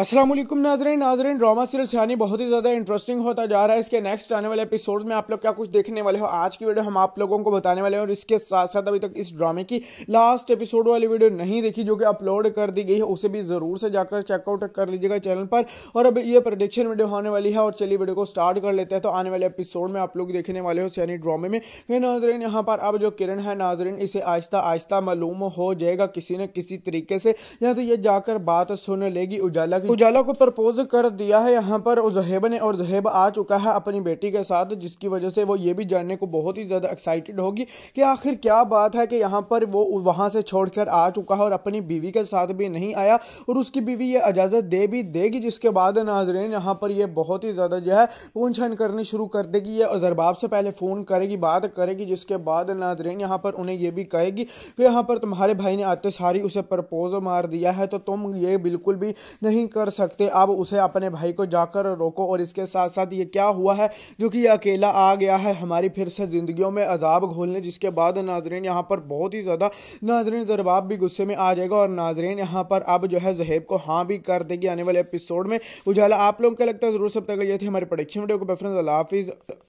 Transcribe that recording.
असलम नाजरन नाजरन drama serial सियानी बहुत ही ज़्यादा इंटरेस्टिंग होता जा रहा है इसके नेक्स्ट आने वाले एपिसोड्स में आप लोग क्या कुछ देखने वाले हो आज की वीडियो हम आप लोगों को बताने वाले हैं और इसके साथ साथ अभी तक इस ड्रामे की लास्ट एपिसोड वाली वीडियो नहीं देखी जो कि अपलोड कर दी गई है उसे भी ज़रूर से जाकर चेकआउट कर लीजिएगा चैनल पर और अब ये प्रडिक्शन वीडियो होने वाली है और चलिए वीडियो को स्टार्ट कर लेते हैं तो आने वाले एपिसोड में आप लोग देखने वाले हो सियानी ड्रामे में नाजरन यहाँ पर अब जो किरण है नाजरन इसे आहिस्ता आहिस्ता मालूम हो जाएगा किसी न किसी तरीके से या तो ये जाकर बात सुन लेगी उजाला उजाला को प्रपोज कर दिया है यहाँ पर जहेब ने और जहेब आ चुका है अपनी बेटी के साथ जिसकी वजह से वो ये भी जानने को बहुत ही ज़्यादा एक्साइटेड होगी कि आखिर क्या बात है कि यहाँ पर वो वहाँ से छोड़कर आ चुका है और अपनी बीवी के साथ भी नहीं आया और उसकी बीवी ये इजाज़त दे भी देगी जिसके बाद नाजरेन यहाँ पर यह बहुत ही ज़्यादा जो है पूछ छन करनी शुरू कर देगी ये जरबाब से पहले फ़ोन करेगी बात करेगी जिसके बाद नाजरेन यहाँ पर उन्हें यह भी कहेगी कि यहाँ पर तुम्हारे भाई ने आते सारी उसे प्रपोज मार दिया है तो तुम ये बिल्कुल भी नहीं कर सकते अब उसे अपने भाई को जाकर रोको और इसके साथ साथ ये क्या हुआ है जो कि यह अकेला आ गया है हमारी फिर से ज़िंदगियों में अजाब घोलने जिसके बाद नाजरीन यहाँ पर बहुत ही ज़्यादा नाजरीन जरबाब भी गुस्से में आ जाएगा और नाजरीन यहाँ पर अब जो है जहेब को हाँ भी कर देगी आने वाले एपिसोड में उजाला आप लोगों का लगता है ज़रूर सब तक ये थी हमारे प्रोडक्शन वीडियो को बेफ्रेंड हाफिज़